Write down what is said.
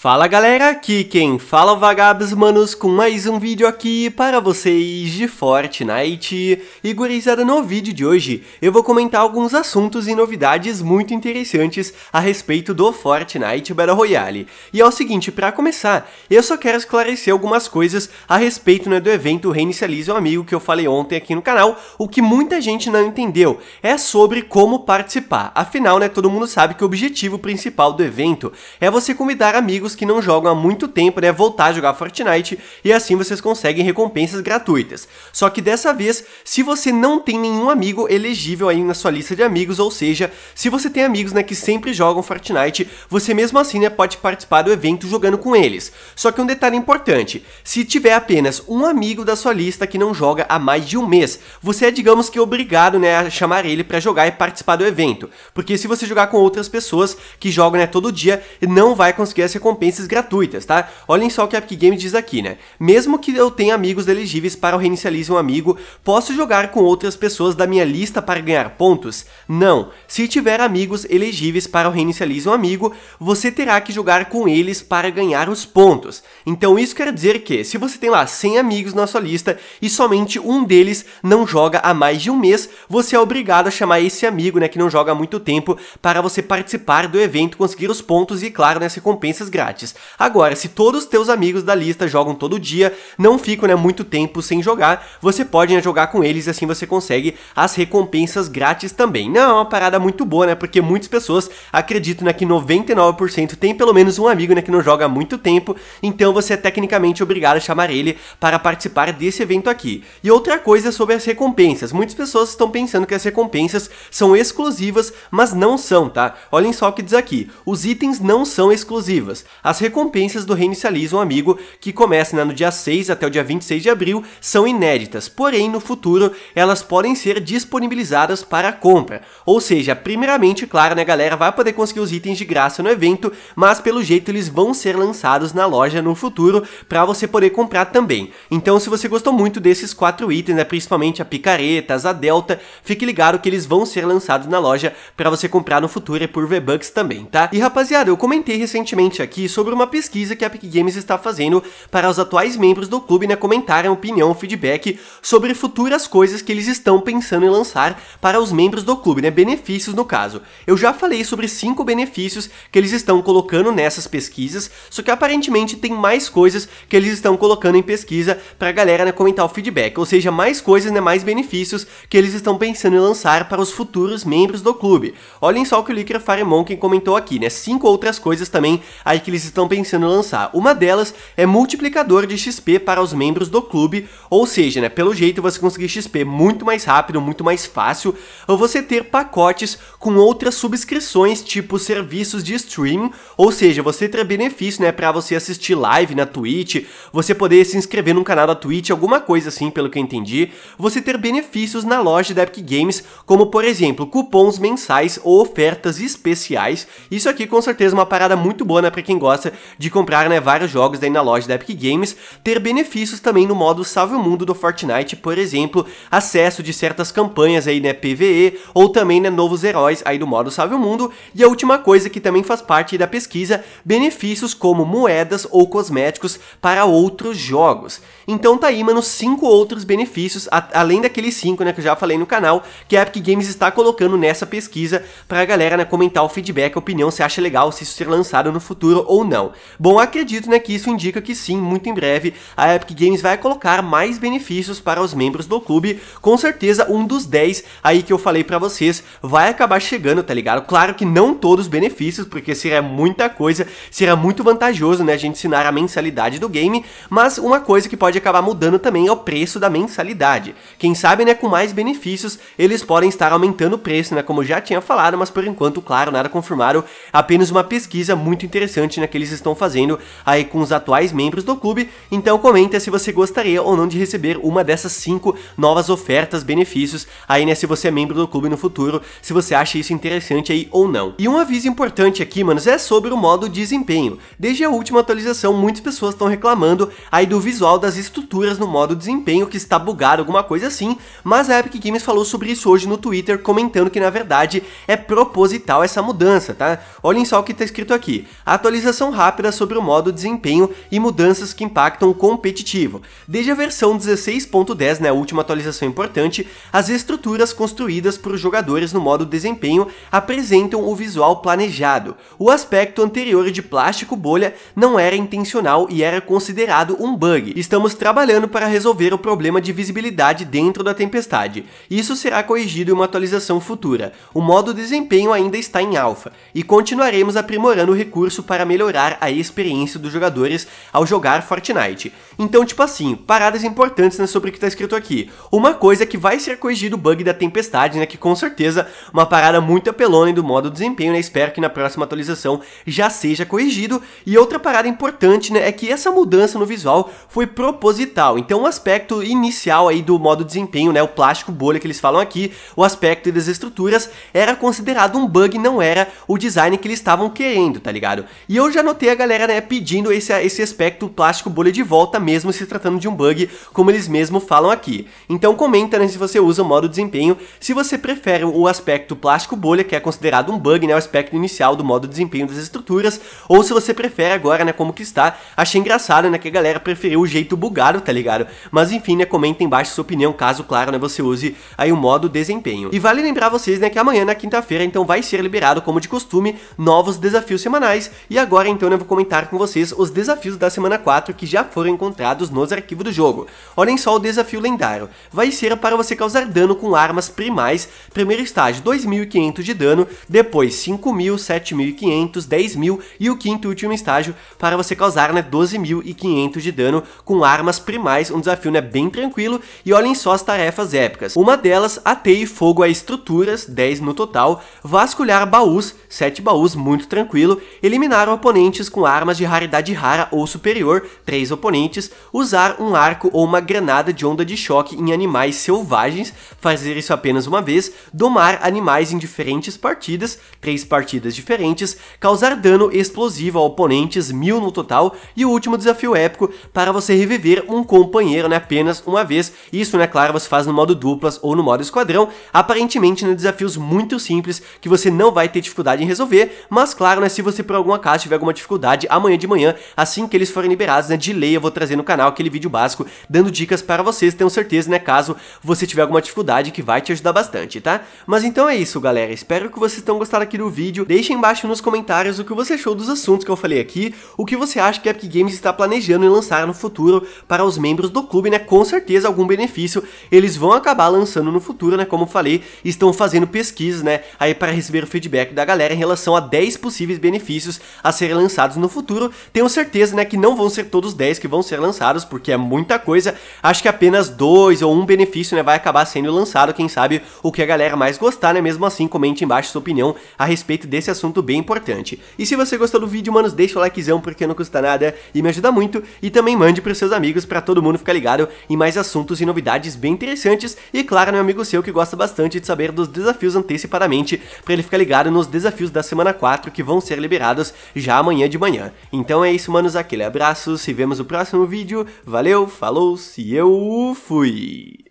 Fala galera, aqui quem fala é Vagabos Manos com mais um vídeo aqui para vocês de Fortnite. E gurizada, no vídeo de hoje eu vou comentar alguns assuntos e novidades muito interessantes a respeito do Fortnite Battle Royale. E é o seguinte, para começar, eu só quero esclarecer algumas coisas a respeito né, do evento Reinicialize o Amigo que eu falei ontem aqui no canal, o que muita gente não entendeu é sobre como participar. Afinal, né, todo mundo sabe que o objetivo principal do evento é você convidar amigos amigos que não jogam há muito tempo, né, voltar a jogar Fortnite e assim vocês conseguem recompensas gratuitas. Só que dessa vez, se você não tem nenhum amigo elegível aí na sua lista de amigos, ou seja, se você tem amigos, né, que sempre jogam Fortnite, você mesmo assim, né, pode participar do evento jogando com eles. Só que um detalhe importante, se tiver apenas um amigo da sua lista que não joga há mais de um mês, você é, digamos que, obrigado, né, a chamar ele para jogar e participar do evento. Porque se você jogar com outras pessoas que jogam, né, todo dia, não vai conseguir essa recompensa recompensas gratuitas, tá? Olhem só o que a Epic Games diz aqui, né? Mesmo que eu tenha amigos elegíveis para o Reinicialize um Amigo, posso jogar com outras pessoas da minha lista para ganhar pontos? Não. Se tiver amigos elegíveis para o Reinicialize um Amigo, você terá que jogar com eles para ganhar os pontos. Então isso quer dizer que, se você tem lá 100 amigos na sua lista e somente um deles não joga há mais de um mês, você é obrigado a chamar esse amigo, né, que não joga há muito tempo, para você participar do evento, conseguir os pontos e, claro, né, as recompensas grátis grátis. Agora, se todos os teus amigos da lista jogam todo dia, não ficam né, muito tempo sem jogar, você pode né, jogar com eles e assim você consegue as recompensas grátis também. Não, é uma parada muito boa, né? Porque muitas pessoas acreditam né, que 99% tem pelo menos um amigo né, que não joga há muito tempo, então você é tecnicamente obrigado a chamar ele para participar desse evento aqui. E outra coisa é sobre as recompensas. Muitas pessoas estão pensando que as recompensas são exclusivas, mas não são, tá? Olhem só o que diz aqui. Os itens não são exclusivas. As recompensas do Reinicializa um Amigo, que começa né, no dia 6 até o dia 26 de abril, são inéditas, porém no futuro elas podem ser disponibilizadas para compra. Ou seja, primeiramente, claro, né, a galera vai poder conseguir os itens de graça no evento, mas pelo jeito eles vão ser lançados na loja no futuro para você poder comprar também. Então, se você gostou muito desses quatro itens, né, principalmente a picaretas, a delta, fique ligado que eles vão ser lançados na loja para você comprar no futuro e por V-Bucks também, tá? E rapaziada, eu comentei recentemente aqui sobre uma pesquisa que a Epic Games está fazendo para os atuais membros do clube, né, comentarem opinião, feedback sobre futuras coisas que eles estão pensando em lançar para os membros do clube, né, benefícios no caso. Eu já falei sobre cinco benefícios que eles estão colocando nessas pesquisas, só que aparentemente tem mais coisas que eles estão colocando em pesquisa para a galera né, comentar o feedback, ou seja, mais coisas, né, mais benefícios que eles estão pensando em lançar para os futuros membros do clube. Olhem só o que o Licker Faremon comentou aqui, né, cinco outras coisas também aí que eles eles estão pensando lançar. Uma delas é multiplicador de XP para os membros do clube, ou seja, né, pelo jeito você conseguir XP muito mais rápido, muito mais fácil, ou você ter pacotes com outras subscrições, tipo serviços de streaming, ou seja, você ter benefício, né, para você assistir live na Twitch, você poder se inscrever num canal da Twitch, alguma coisa assim, pelo que eu entendi, você ter benefícios na loja da Epic Games, como por exemplo, cupons mensais ou ofertas especiais. Isso aqui com certeza é uma parada muito boa, né, para quem gosta gosta de comprar né, vários jogos daí na loja da Epic Games, ter benefícios também no modo Salve o Mundo do Fortnite, por exemplo, acesso de certas campanhas aí, né, PVE, ou também né, novos heróis aí do modo Salve o Mundo, e a última coisa que também faz parte da pesquisa, benefícios como moedas ou cosméticos para outros jogos. Então tá aí, mano, cinco outros benefícios, além daqueles cinco né, que eu já falei no canal, que a Epic Games está colocando nessa pesquisa pra galera né, comentar o feedback, a opinião, se acha legal, se isso ser lançado no futuro ou não. Bom, acredito né, que isso indica que sim, muito em breve, a Epic Games vai colocar mais benefícios para os membros do clube. Com certeza, um dos 10 aí que eu falei para vocês vai acabar chegando, tá ligado? Claro que não todos os benefícios, porque seria muita coisa, seria muito vantajoso né, a gente ensinar a mensalidade do game, mas uma coisa que pode acabar mudando também é o preço da mensalidade. Quem sabe né, com mais benefícios eles podem estar aumentando o preço, né, como eu já tinha falado, mas por enquanto, claro, nada confirmado, apenas uma pesquisa muito interessante rotina né, que eles estão fazendo aí com os atuais membros do clube. Então comenta se você gostaria ou não de receber uma dessas cinco novas ofertas, benefícios aí, né, se você é membro do clube no futuro, se você acha isso interessante aí ou não. E um aviso importante aqui, manos, é sobre o modo desempenho. Desde a última atualização, muitas pessoas estão reclamando aí do visual das estruturas no modo desempenho que está bugado, alguma coisa assim, mas a Epic Games falou sobre isso hoje no Twitter, comentando que na verdade é proposital essa mudança, tá? Olhem só o que está escrito aqui. A atualização atualização rápida sobre o modo desempenho e mudanças que impactam o competitivo. Desde a versão 16.10, né, a última atualização importante, as estruturas construídas por jogadores no modo desempenho apresentam o visual planejado. O aspecto anterior de plástico bolha não era intencional e era considerado um bug. Estamos trabalhando para resolver o problema de visibilidade dentro da tempestade. Isso será corrigido em uma atualização futura. O modo desempenho ainda está em alfa e continuaremos aprimorando o recurso para melhorar melhorar a experiência dos jogadores ao jogar Fortnite. Então, tipo assim, paradas importantes né, sobre o que tá escrito aqui. Uma coisa é que vai ser corrigido o bug da tempestade, né, que com certeza uma parada muito apelona do modo desempenho, né, espero que na próxima atualização já seja corrigido. E outra parada importante, né, é que essa mudança no visual foi proposital, então o aspecto inicial aí do modo desempenho, né, o plástico bolha que eles falam aqui, o aspecto das estruturas era considerado um bug, não era o design que eles estavam querendo, tá ligado? E eu eu já notei a galera né, pedindo esse, esse aspecto plástico bolha de volta, mesmo se tratando de um bug, como eles mesmos falam aqui. Então comenta né, se você usa o modo desempenho, se você prefere o aspecto plástico bolha, que é considerado um bug, né, o aspecto inicial do modo desempenho das estruturas, ou se você prefere agora, né, como que está. Achei engraçado, né, que a galera preferiu o jeito bugado, tá ligado? Mas enfim, né, comenta embaixo sua opinião, caso, claro, né, você use aí o modo desempenho. E vale lembrar vocês, né, que amanhã, na quinta-feira, então vai ser liberado, como de costume, novos desafios semanais, e agora Agora então eu vou comentar com vocês os desafios da semana 4 que já foram encontrados nos arquivos do jogo. Olhem só o desafio lendário. Vai ser para você causar dano com armas primais, primeiro estágio 2.500 de dano, depois 5.000, 7.500, 10.000 e o quinto e último estágio para você causar né, 12.500 de dano com armas primais, um desafio né, bem tranquilo e olhem só as tarefas épicas. Uma delas, ateie fogo a estruturas, 10 no total, vasculhar baús, 7 baús, muito tranquilo, eliminar o oponentes com armas de raridade rara ou superior, 3 oponentes, usar um arco ou uma granada de onda de choque em animais selvagens, fazer isso apenas uma vez, domar animais em diferentes partidas, 3 partidas diferentes, causar dano explosivo a oponentes, mil no total, e o último desafio épico para você reviver um companheiro né, apenas uma vez, isso né, claro, você faz no modo duplas ou no modo esquadrão, aparentemente né, desafios muito simples que você não vai ter dificuldade em resolver, mas claro, né, se você por algum acaso tiver alguma dificuldade, amanhã de manhã, assim que eles forem liberados, né, de lei eu vou trazer no canal aquele vídeo básico dando dicas para vocês, tenho certeza, né, caso você tiver alguma dificuldade que vai te ajudar bastante, tá? Mas então é isso, galera, espero que vocês tenham gostado aqui do vídeo, deixem embaixo nos comentários o que você achou dos assuntos que eu falei aqui, o que você acha que a Epic Games está planejando em lançar no futuro para os membros do clube, né, com certeza algum benefício eles vão acabar lançando no futuro, né, como falei, estão fazendo pesquisas, né, aí para receber o feedback da galera em relação a 10 possíveis benefícios as serem lançados no futuro. Tenho certeza, né, que não vão ser todos 10 que vão ser lançados, porque é muita coisa. Acho que apenas dois ou um benefício, né, vai acabar sendo lançado, quem sabe o que a galera mais gostar, né? Mesmo assim, comente embaixo sua opinião a respeito desse assunto bem importante. E se você gostou do vídeo, mano, deixa o likezão porque não custa nada e me ajuda muito. E também mande pros seus amigos para todo mundo ficar ligado em mais assuntos e novidades bem interessantes. E claro, meu amigo seu que gosta bastante de saber dos desafios antecipadamente, para ele ficar ligado nos desafios da semana 4 que vão ser liberados já já amanhã de manhã. Então é isso, manos, aquele abraço, se vemos no próximo vídeo, valeu, falou, se eu fui!